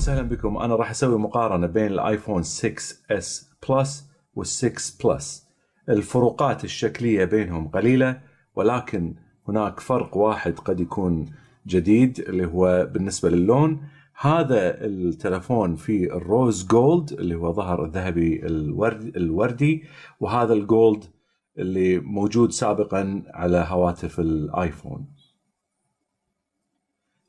وسهلا بكم انا راح اسوي مقارنه بين الايفون 6 s بلس وال6 بلس الفروقات الشكليه بينهم قليله ولكن هناك فرق واحد قد يكون جديد اللي هو بالنسبه للون هذا التلفون في الروز جولد اللي هو ظهر الذهبي الورد الوردي وهذا الجولد اللي موجود سابقا على هواتف الايفون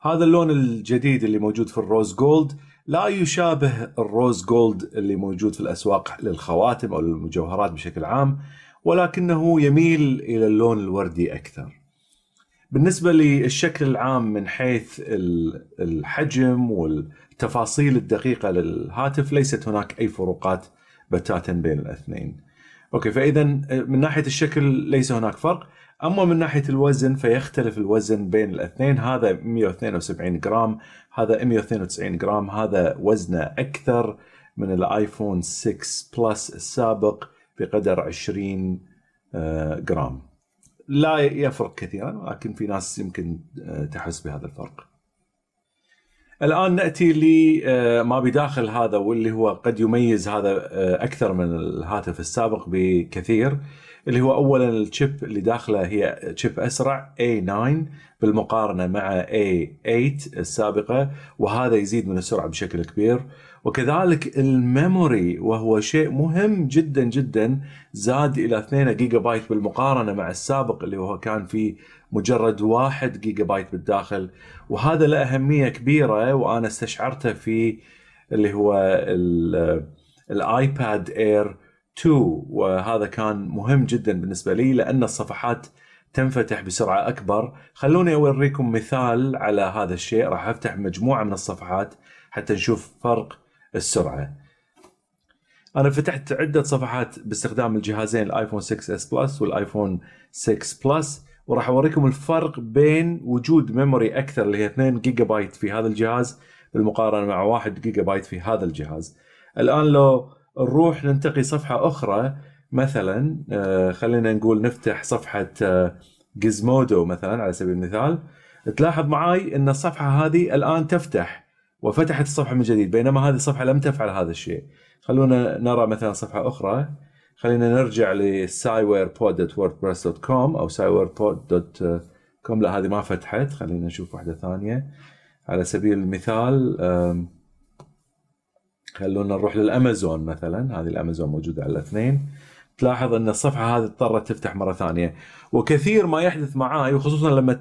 هذا اللون الجديد اللي موجود في الروز جولد لا يشابه الروز جولد اللي موجود في الاسواق للخواتم او للمجوهرات بشكل عام ولكنه يميل الى اللون الوردي اكثر. بالنسبه للشكل العام من حيث الحجم والتفاصيل الدقيقه للهاتف ليست هناك اي فروقات بتاتا بين الاثنين. اوكي فاذا من ناحيه الشكل ليس هناك فرق، أما من ناحية الوزن فيختلف الوزن بين الاثنين هذا 172 جرام هذا 192 جرام هذا وزنه أكثر من الآيفون 6 بلس السابق بقدر 20 آه، جرام لا يفرق كثيرا لكن في ناس يمكن آه، تحس بهذا الفرق الآن نأتي لما آه، بداخل هذا واللي هو قد يميز هذا أكثر من الهاتف السابق بكثير اللي هو اولا الشيب اللي داخله هي شيب اسرع A9 بالمقارنه مع A8 السابقه وهذا يزيد من السرعه بشكل كبير وكذلك الميموري وهو شيء مهم جدا جدا زاد الى 2 جيجا بايت بالمقارنه مع السابق اللي هو كان في مجرد 1 جيجا بايت بالداخل وهذا له اهميه كبيره وانا استشعرته في اللي هو الايباد اير 2 وهذا كان مهم جدا بالنسبة لي لأن الصفحات تنفتح بسرعة أكبر خلوني أوريكم مثال على هذا الشيء راح أفتح مجموعة من الصفحات حتى نشوف فرق السرعة أنا فتحت عدة صفحات باستخدام الجهازين الآيفون 6 اس بلس والآيفون 6 بلس وراح أوريكم الفرق بين وجود ميموري أكثر اللي هي 2 جيجا بايت في هذا الجهاز بالمقارنة مع 1 جيجا بايت في هذا الجهاز الآن لو نروح ننتقي صفحة أخرى مثلا آه، خلينا نقول نفتح صفحة جيزمودو آه، مثلا على سبيل المثال تلاحظ معاي أن الصفحة هذه الآن تفتح وفتحت الصفحة من جديد بينما هذه الصفحة لم تفعل هذا الشيء خلونا نرى مثلا صفحة أخرى خلينا نرجع لسايويربود.wordpress.com أو سايويربود.com لا هذه ما فتحت خلينا نشوف واحدة ثانية على سبيل المثال خلونا نروح للامازون مثلا هذه الامازون موجوده على الاثنين تلاحظ ان الصفحه هذه اضطرت تفتح مره ثانيه وكثير ما يحدث معاي وخصوصا لما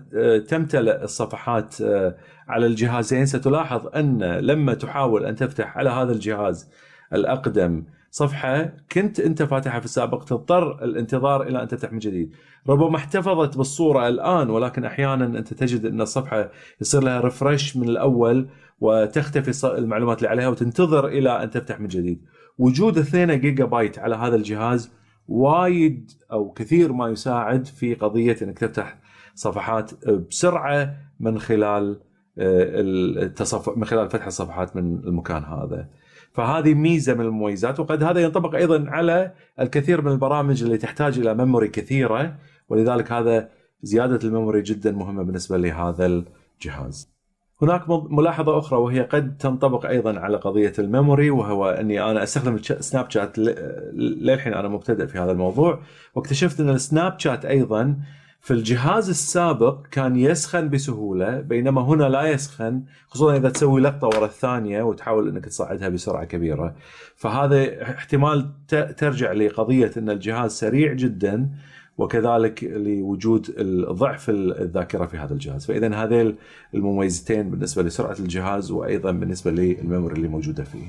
تمتلئ الصفحات آه، على الجهازين ستلاحظ ان لما تحاول ان تفتح على هذا الجهاز الاقدم صفحه كنت انت فاتحها في السابق تضطر الانتظار الى ان تفتح من جديد، ربما احتفظت بالصوره الان ولكن احيانا انت تجد ان الصفحه يصير لها ريفرش من الاول وتختفي المعلومات اللي عليها وتنتظر الى ان تفتح من جديد وجود 2 جيجا بايت على هذا الجهاز وايد او كثير ما يساعد في قضيه انك تفتح صفحات بسرعه من خلال آه، التصفح من خلال فتح الصفحات من المكان هذا. فهذه ميزه من المميزات وقد هذا ينطبق ايضا على الكثير من البرامج اللي تحتاج الى ميموري كثيره ولذلك هذا زياده الميموري جدا مهمه بالنسبه لهذا الجهاز. هناك ملاحظة أخرى وهي قد تنطبق أيضا على قضية الميموري وهو أني أنا أستخدم سناب شات للحين أنا مبتدئ في هذا الموضوع واكتشفت أن السناب شات أيضا في الجهاز السابق كان يسخن بسهولة بينما هنا لا يسخن خصوصا إذا تسوي لقطة ورا الثانية وتحاول أنك تصعدها بسرعة كبيرة فهذا احتمال ترجع لقضية أن الجهاز سريع جداً وكذلك لوجود ضعف الذاكره في هذا الجهاز فاذا هذين المميزتين بالنسبه لسرعه الجهاز وايضا بالنسبه للميموري اللي موجوده فيه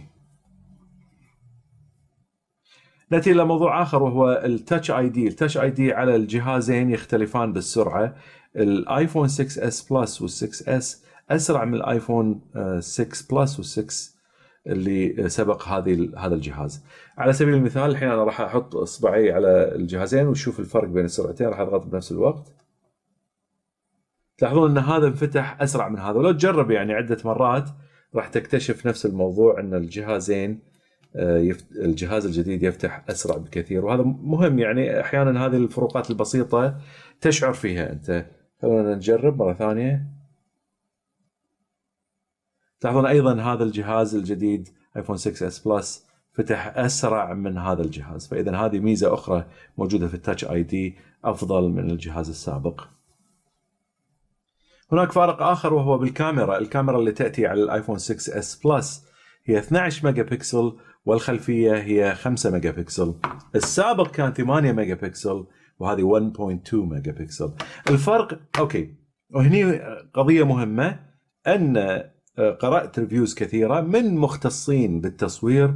ناتي الى موضوع اخر وهو التاتش اي دي، التاتش اي دي على الجهازين يختلفان بالسرعه، الايفون 6 اس بلس وال6 اس اسرع من الايفون 6 بلس وال6 اللي سبق هذه هذا الجهاز على سبيل المثال الحين انا راح احط اصبعي على الجهازين وشوف الفرق بين السرعتين راح اضغط بنفس الوقت تلاحظون ان هذا انفتح اسرع من هذا ولو تجرب يعني عده مرات راح تكتشف نفس الموضوع ان الجهازين آه، الجهاز الجديد يفتح اسرع بكثير وهذا مهم يعني احيانا هذه الفروقات البسيطه تشعر فيها انت خلونا نجرب مره ثانيه تلاحظون ايضا هذا الجهاز الجديد ايفون 6 اس بلس فتح اسرع من هذا الجهاز فاذا هذه ميزه اخرى موجوده في التاتش اي دي افضل من الجهاز السابق هناك فارق اخر وهو بالكاميرا الكاميرا اللي تاتي على الايفون 6 اس بلس هي 12 ميجا بكسل والخلفيه هي 5 ميجا بكسل السابق كان 8 ميجا بكسل وهذه 1.2 ميجا بكسل الفرق اوكي وهني قضيه مهمه ان آه، قرأت ريفيوز كثيرة من مختصين بالتصوير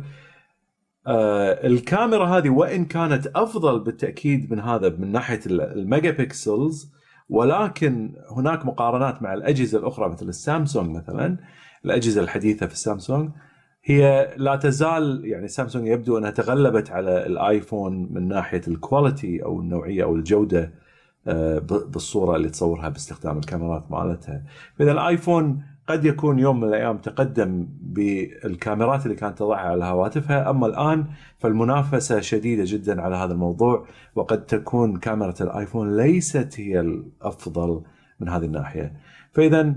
آه، الكاميرا هذه وإن كانت أفضل بالتأكيد من هذا من ناحية الميجا بيكسلز ولكن هناك مقارنات مع الأجهزة الأخرى مثل السامسونج مثلا الأجهزة الحديثة في السامسونج هي لا تزال يعني سامسونج يبدو انها تغلبت على الايفون من ناحيه الكواليتي او النوعيه او الجوده آه، بالصوره اللي تصورها باستخدام الكاميرات مالتها، فاذا الايفون قد يكون يوم من الايام تقدم بالكاميرات اللي كانت تضعها على هواتفها اما الان فالمنافسه شديده جدا على هذا الموضوع وقد تكون كاميرا الايفون ليست هي الافضل من هذه الناحيه فاذا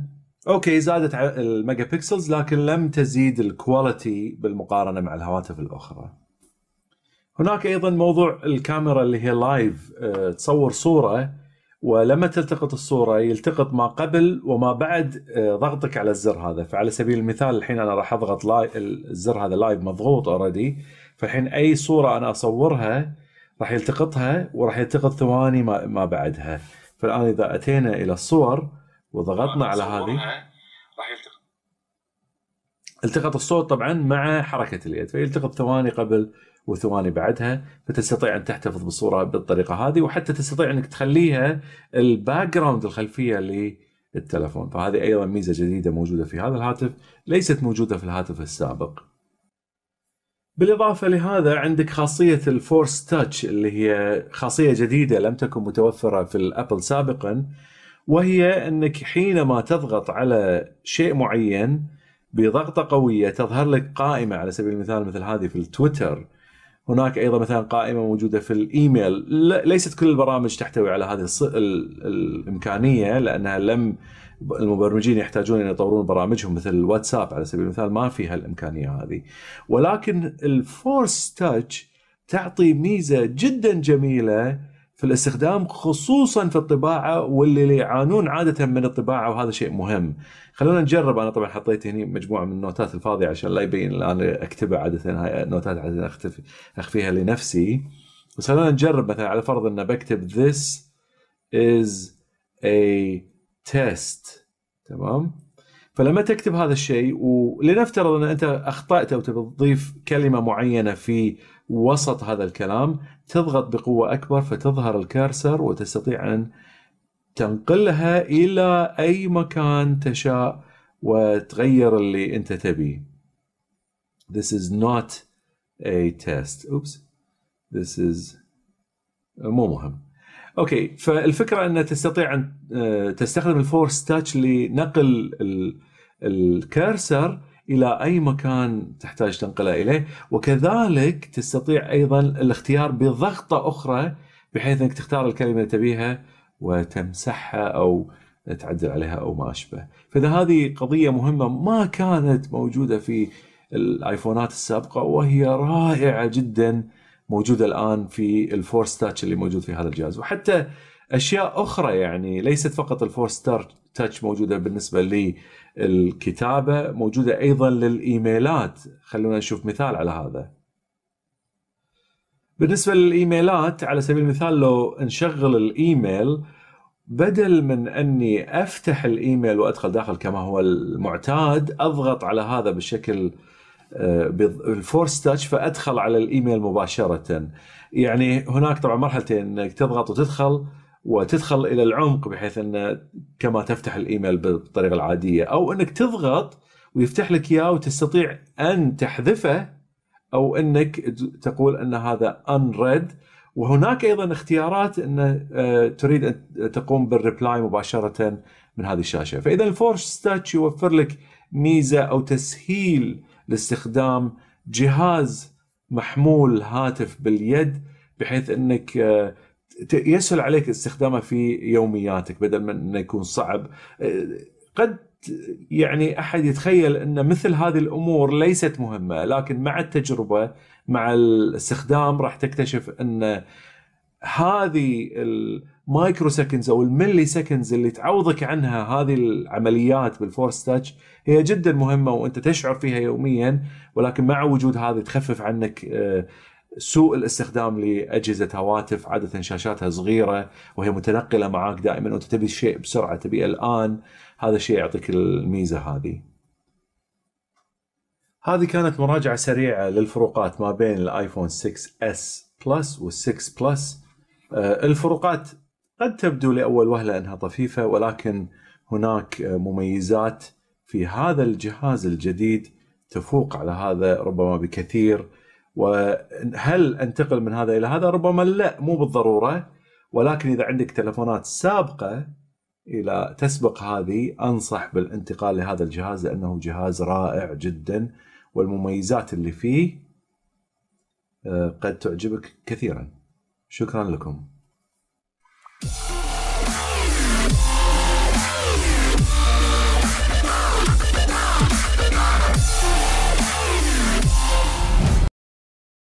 اوكي زادت الميجا بيكسلز لكن لم تزيد الكواليتي بالمقارنه مع الهواتف الاخرى هناك ايضا موضوع الكاميرا اللي هي لايف آه، تصور صوره ولما تلتقط الصوره يلتقط ما قبل وما بعد آه، ضغطك على الزر هذا فعلى سبيل المثال الحين انا راح اضغط الزر هذا لايف مضغوط اوريدي فالحين اي صوره انا اصورها راح يلتقطها وراح يلتقط ثواني ما, ما بعدها فالان اذا اتينا الى الصور وضغطنا على هذه راح يلتقط التقط الصوت طبعا مع حركه اليد فيلتقط ثواني قبل وثواني بعدها فتستطيع ان تحتفظ بالصوره بالطريقه هذه وحتى تستطيع انك تخليها الباك جراوند الخلفيه للتلفون فهذه ايضا ميزه جديده موجوده في هذا الهاتف ليست موجوده في الهاتف السابق. بالاضافه لهذا عندك خاصيه الفورس تاتش اللي هي خاصيه جديده لم تكن متوفره في الابل سابقا وهي انك حينما تضغط على شيء معين بضغطه قويه تظهر لك قائمه على سبيل المثال مثل هذه في التويتر هناك ايضا مثلا قائمه موجوده في الايميل ليست كل البرامج تحتوي على هذه الامكانيه لانها لم المبرمجين يحتاجون ان يطورون برامجهم مثل الواتساب على سبيل المثال ما فيها الامكانيه هذه ولكن الفورس تاتش تعطي ميزه جدا جميله في الاستخدام خصوصا في الطباعه واللي يعانون عاده من الطباعه وهذا شيء مهم. خلونا نجرب انا طبعا حطيت هنا مجموعه من النوتات الفاضيه عشان لا يبين انا اكتبها عاده هاي النوتات عاده اختفي اخفيها لنفسي بس خلونا نجرب مثلا على فرض ان بكتب this is a test تمام؟ فلما تكتب هذا الشيء ولنفترض ان انت اخطات او تبي تضيف كلمه معينه في وسط هذا الكلام تضغط بقوة أكبر فتظهر الكارسر وتستطيع أن تنقلها إلى أي مكان تشاء وتغير اللي أنت تبيه. This is not a test. Oops. This is مو مهم. اوكي فالفكره ان تستطيع ان آه، تستخدم الفورس تاتش لنقل الكرسر الى اي مكان تحتاج تنقله اليه وكذلك تستطيع ايضا الاختيار بضغطه اخرى بحيث انك تختار الكلمه اللي تبيها وتمسحها او تعدل عليها او ما اشبه فاذا هذه قضيه مهمه ما كانت موجوده في الايفونات السابقه وهي رائعه جدا موجوده الان في الفورس تاتش اللي موجود في هذا الجهاز وحتى اشياء اخرى يعني ليست فقط الفورس تاتش موجوده بالنسبه الكتابه موجوده ايضا للايميلات خلونا نشوف مثال على هذا بالنسبه للايميلات على سبيل المثال لو نشغل الايميل بدل من اني افتح الايميل وادخل داخل كما هو المعتاد اضغط على هذا بالشكل بالفورس تاتش فادخل على الايميل مباشره يعني هناك طبعا مرحلتين انك تضغط وتدخل وتدخل الى العمق بحيث ان كما تفتح الايميل بالطريقه العاديه او انك تضغط ويفتح لك اياه وتستطيع ان تحذفه او انك تقول ان هذا ان وهناك ايضا اختيارات ان آه، تريد ان تقوم بالريبلاي مباشره من هذه الشاشه فاذا الفورس ستاتش يوفر لك ميزه او تسهيل لاستخدام جهاز محمول هاتف باليد بحيث انك آه، يسهل عليك استخدامه في يومياتك بدل من انه يكون صعب قد يعني احد يتخيل ان مثل هذه الامور ليست مهمه لكن مع التجربه مع الاستخدام راح تكتشف ان هذه المايكرو سكندز او الملي سكندز اللي تعوضك عنها هذه العمليات بالفورس تاتش هي جدا مهمه وانت تشعر فيها يوميا ولكن مع وجود هذه تخفف عنك آه، سوء الاستخدام لاجهزه هواتف عاده شاشاتها صغيره وهي متنقله معك دائما وانت تبي الشيء بسرعه تبي الان هذا الشيء يعطيك الميزه هذه. هذه كانت مراجعه سريعه للفروقات ما بين الايفون 6 اس بلس وال6 بلس آه، الفروقات قد تبدو لاول وهله انها طفيفه ولكن هناك مميزات في هذا الجهاز الجديد تفوق على هذا ربما بكثير وهل انتقل من هذا الى هذا ربما لا مو بالضروره ولكن اذا عندك تلفونات سابقه الى تسبق هذه انصح بالانتقال لهذا الجهاز لانه جهاز رائع جدا والمميزات اللي فيه آه، قد تعجبك كثيرا شكرا لكم